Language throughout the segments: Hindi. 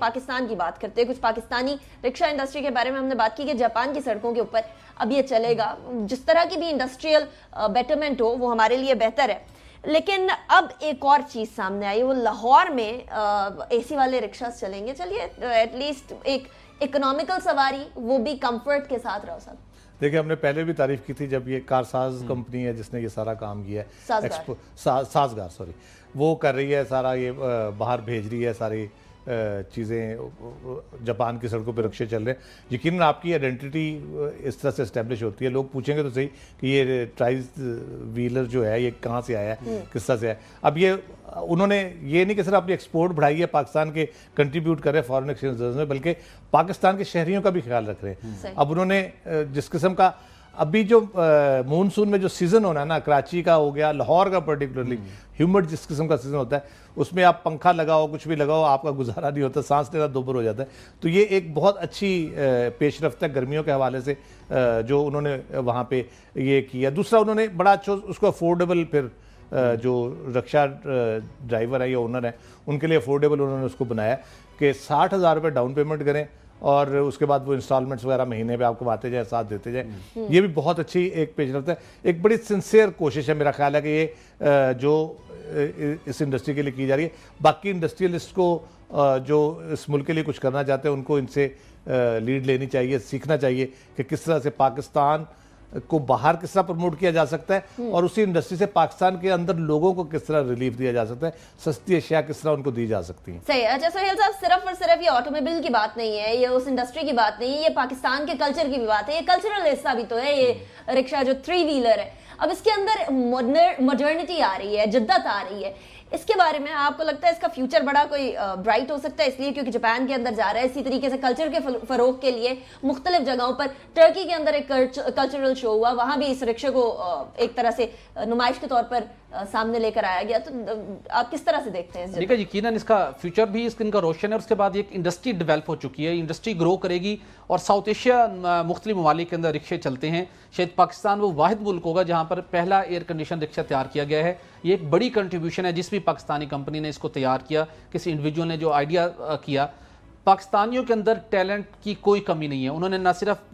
पाकिस्तान की बात करते हैं कुछ पाकिस्तानी रिक्शा इंडस्ट्री के बारे में हमने बात की कि जापान की सड़कों के ऊपर अब ये चलेगा जिस तरह की भी इंडस्ट्रियल बेटरमेंट हो वो हमारे लिए बेहतर है लेकिन अब एक और चीज़ सामने आई वो लाहौर में ए वाले रिक्शा चलेंगे चलिए एटलीस्ट एक इकोनॉमिकल सवारी वो भी कम्फर्ट के साथ रहो सर देखिए हमने पहले भी तारीफ की थी जब ये कारसाज हम्म। कंपनी है जिसने ये सारा काम किया है साजगार सा, साजगार सॉरी वो कर रही है सारा ये बाहर भेज रही है सारी चीज़ें जापान की सड़कों पर रक्षे चल रहे हैं यकीन आपकी आइडेंटिटी इस तरह से इस्टेब्लिश होती है लोग पूछेंगे तो सही कि ये ट्राइज व्हीलर जो है ये कहाँ से आया है हम्म। किस तरह से आया अब ये उन्होंने ये नहीं कि सर आपने एक्सपोर्ट बढ़ाई है पाकिस्तान के कंट्रीब्यूट कर रहे हैं फॉरन एक्सचेंज में बल्कि पाकिस्तान के शहरीों का भी ख्याल रख रहे हैं हम्म। अब उन्होंने जिस किस्म का अभी जो मानसून में जो सीज़न होना है ना कराची का हो गया लाहौर का पर्टिकुलरली ह्यूमड जिस किस्म का सीज़न होता है उसमें आप पंखा लगाओ कुछ भी लगाओ आपका गुजारा नहीं होता सांस लेना दोबर हो जाता है तो ये एक बहुत अच्छी पेश रफ्त है गर्मियों के हवाले से जो उन्होंने वहाँ पे ये किया दूसरा उन्होंने बड़ा अच्छा उसको अफोर्डेबल फिर जो रक्षा ड्राइवर है या ओनर है उनके लिए अफोर्डेबल उन्होंने उसको बनाया कि साठ हज़ार रुपये डाउन पेमेंट करें और उसके बाद वो इंस्टॉलमेंट्स वगैरह महीने पे आपको आते जाए साथ देते जाए हम्म। ये भी बहुत अच्छी एक पेज रखता है एक बड़ी सिंसियर कोशिश है मेरा ख्याल है कि ये जो इस इंडस्ट्री के लिए की जा रही है बाकी इंडस्ट्रियलिस्ट को जो इस मुल्क के लिए कुछ करना चाहते हैं उनको इनसे लीड लेनी चाहिए सीखना चाहिए कि किस तरह से पाकिस्तान को बाहर किस तरह प्रमोट किया जा सकता है हम्म। और उसी इंडस्ट्री से पाकिस्तान के अंदर लोगों को किस तरह रिलीफ दिया जा सकता है सस्ती अशिया किस तरह उनको दी जा सकती है सही अच्छा सोहेल साहब सिर्फ और सिर्फ ये ऑटोमोबाइल की बात नहीं है ये उस इंडस्ट्री की बात नहीं है ये पाकिस्तान के कल्चर की भी बात है ये कल्चरल हिस्सा भी तो है ये हम्म। रिक्शा जो थ्री व्हीलर है अब इसके अंदर मॉडर्निटी आ रही है जिद्दत आ रही है इसके बारे में आपको लगता है इसका फ्यूचर बड़ा कोई ब्राइट हो सकता है इसलिए क्योंकि जापान के अंदर जा रहा है इसी तरीके से कल्चर के फरोग के लिए मुख्तलिफ जगहों पर टर्की के अंदर एक कल्चरल शो हुआ वहां भी इस रिक्शे को एक तरह से नुमाइश के तौर पर सामने लेकर आया गया तो आप किस तरह से देखते हैं देखिए यकीन इसका फ्यूचर भी इसका इनका रोशन है उसके बाद एक इंडस्ट्री डेवलप हो चुकी है इंडस्ट्री ग्रो करेगी और साउथ एशिया मुख्तलि ममालिक के अंदर रिक्शे चलते हैं शायद पाकिस्तान वो वाद मुल्क होगा जहाँ पर पहला एयर कंडीशन रिक्शा तैयार किया गया है ये एक बड़ी कंट्रीब्यूशन है जिस भी पाकिस्तानी कंपनी ने इसको तैयार किया किसी इंडिविजुअल ने जो आइडिया किया पाकिस्तानियों के अंदर टैलेंट की कोई कमी नहीं है उन्होंने ना सिर्फ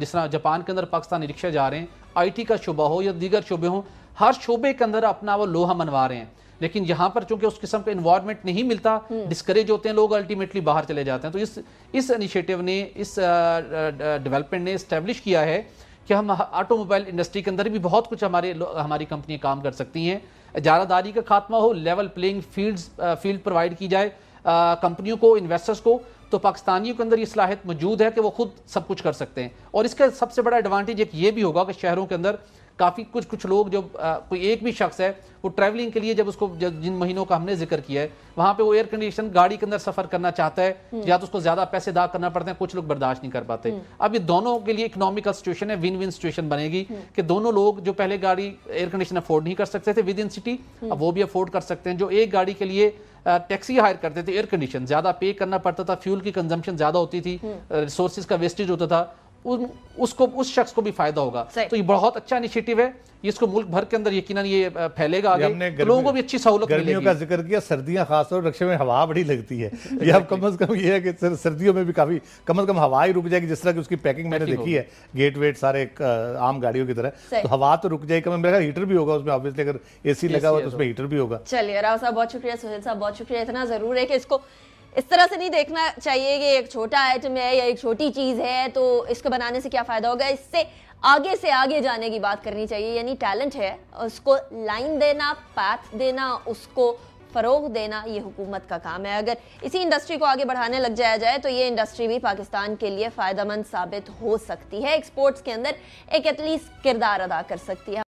जिस तरह जापान के अंदर पाकिस्तानी रिक्शा जा रहे हैं आईटी का शुबा हो या दीगर शुबे हों हर शोबे के अंदर अपना वो लोहा मनवा रहे हैं लेकिन यहाँ पर चूंकि उस किस्म का इन्वायरमेंट नहीं मिलता डिस्करेज हम्म। होते हैं लोग अल्टीमेटली बाहर चले जाते हैं तो इस इस इनिशिएटिव ने इस डेवलपमेंट ने इस्टेब्लिश किया है कि हम ऑटोमोबाइल इंडस्ट्री के अंदर भी बहुत कुछ हमारे हमारी कंपनियाँ काम कर सकती हैं इजारादारी का खात्मा हो level playing field field provide की जाए कंपनियों को इन्वेस्टर्स को तो पाकिस्तानियों के अंदर ये सलाहियत मौजूद है कि वो खुद सब कुछ कर सकते हैं और इसका सबसे बड़ा एडवांटेज एक ये भी होगा कि शहरों के अंदर काफ़ी कुछ कुछ लोग जो आ, कोई एक भी शख्स है वो ट्रैवलिंग के लिए जब उसको जब जिन महीनों का हमने जिक्र किया है वहाँ पे वो एयर कंडीशन गाड़ी के अंदर सफर करना चाहता है हम्म। या तो उसको ज्यादा पैसे दा करना पड़ता है कुछ लोग बर्दाश्त नहीं कर पाते हम्म। अब ये दोनों के लिए इकोनॉमिकल सिचुएशन है विन विन सिचुएशन बनेगी हम्म। कि दोनों लोग जो पहले गाड़ी एयर कंडीशन अफोर्ड नहीं कर सकते थे विद इन सिटी अब वो भी अफोर्ड कर सकते हैं जो एक गाड़ी के लिए टैक्सी हायर करते थे एयर कंडीशन ज्यादा पे करना पड़ता था फ्यूल की कंजम्पशन ज्यादा होती थी रिसोर्सिस का वेस्टेज होता था उन, उसको उस शख्स को भी फायदा होगा तो ये बहुत अच्छा इनिशिएटिव है इसको मुल्क भर के अंदर यकीनन ये फैलेगा आगे तो लोगों को भी अच्छी सहूलत गर्मियों का जिक्र किया सर्दियां खासतौर रक्षा में हवा बड़ी लगती है ये अब कम अज कम ये है कि सर्दियों में भी काफी कम अज कम हवा ही रुक जाएगी जिस तरह की उसकी पैकिंग मैंने देखी है गेट वेट सारे आम गाड़ियों की तरह तो हवा तो रुक जाएगी कम मेरा हीटर भी होगा उसमें ऑब्वियसली अगर ए लगा हुआ तो, तो। उसमें हीटर भी होगा चलिए राव साहब बहुत शुक्रिया सुहेल साहब बहुत शुक्रिया इतना जरूर है कि इसको इस तरह से नहीं देखना चाहिए कि एक छोटा आइटम है या एक छोटी चीज़ है तो इसको बनाने से क्या फ़ायदा होगा इससे आगे से आगे जाने की बात करनी चाहिए यानी टैलेंट है उसको लाइन देना पैथ देना उसको फ़रोग देना ये हुकूमत का काम है अगर इसी इंडस्ट्री को आगे बढ़ाने लग जाया जाए तो ये इंडस्ट्री भी पाकिस्तान के लिए फ़ायदा मंद साबित हो सकती है एक्सपोर्ट्स के अंदर एक एटलीस्ट किरदार अदा कर सकती है